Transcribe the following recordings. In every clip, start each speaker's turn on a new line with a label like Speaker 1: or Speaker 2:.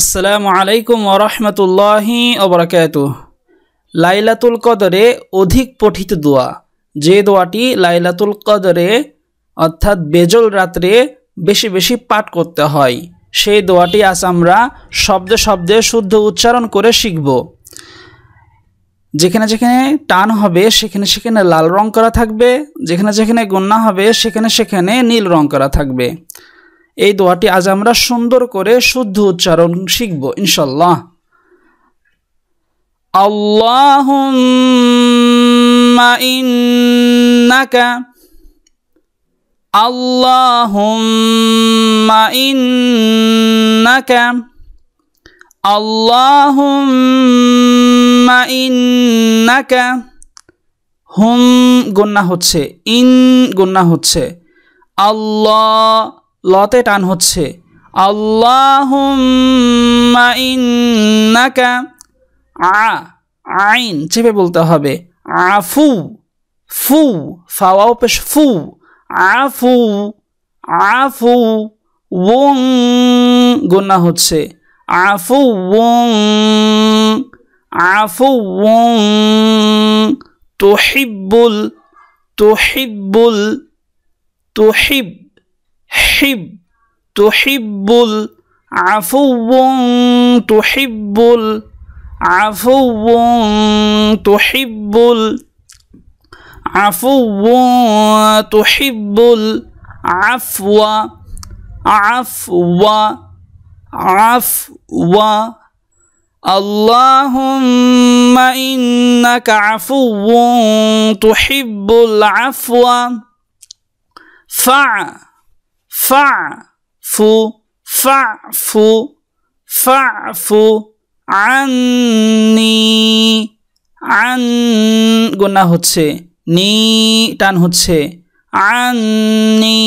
Speaker 1: আসসালামু আলাইকুম ওরহমতুল্লাহি অবরাকাত লাইলাতুল কদরে অধিক পঠিত দোয়া যে দোয়াটি লাইলাতুল কদরে অর্থাৎ বেজল রাত্রে বেশি বেশি পাঠ করতে হয় সেই দোয়াটি আজ আমরা শব্দে শব্দে শুদ্ধ উচ্চারণ করে শিখব যেখানে যেখানে টান হবে সেখানে সেখানে লাল রং করা থাকবে যেখানে যেখানে গণ্যা হবে সেখানে সেখানে নীল রং করা থাকবে এই দোয়াটি আজ আমরা সুন্দর করে শুদ্ধ উচ্চারণ শিখব ইনশাল্লাহ আল্লাহ আল্লাহ আল্লাহ হুম গন্যা হচ্ছে ইন গন্যা হচ্ছে আল্লাহ লতে টান হচ্ছে আল্লাহুম্মাইন্নাকা আ আইন চেপে বলতে হবে আফু ফু ফাওয়াও পেশ ফু আফু আফু ওং গন্যা হচ্ছে আফু ওং আফু ওং তোহিব্বুল তোহিব্বুল তোহিব حب تحب العفو تحب العفو تحب العفو تحب العفو عفو عفو اللهم إنك عفو تحب العفو فع fa'fu fa'fu fa'fu anni an গুণা হচ্ছে নি টান হচ্ছে anni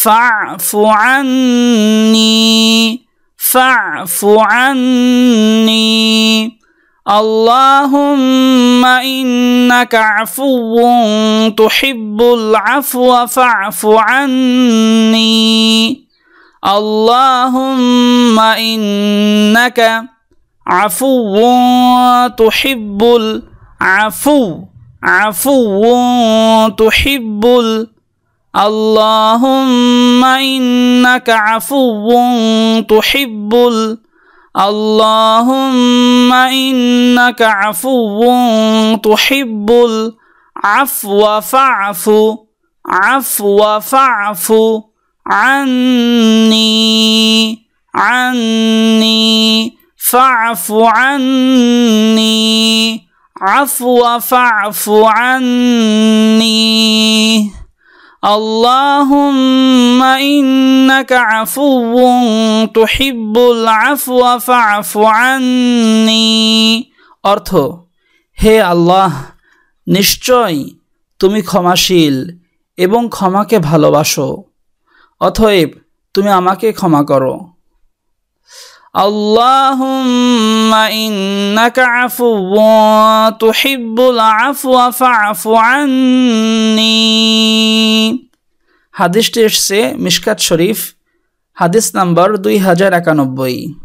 Speaker 1: fa'fu anni fa'fu anni اللهم انك عفو تحب العفو فاعف عني اللهم انك عفو تحب العفو عفو تحب ال... اللهم انك عفو تحب العفو اللهم إنك عفو تحب العفو فاعف عفو فاعف عني عني فاعف عني عفو فاعف عني اللهم إنك عفو تحب العفو فاعف عني অর্থ হে আল্লাহ নিশ্চয় তুমি ক্ষমাশীল এবং ক্ষমাকে ভালোবাসো অতএব তুমি আমাকে ক্ষমা করো اللهم إنك عفو تحب العفو فاعف عني হাদিসটি এসছে মিশকাত শরীফ হাদিস নাম্বার দুই হাজার একানব্বই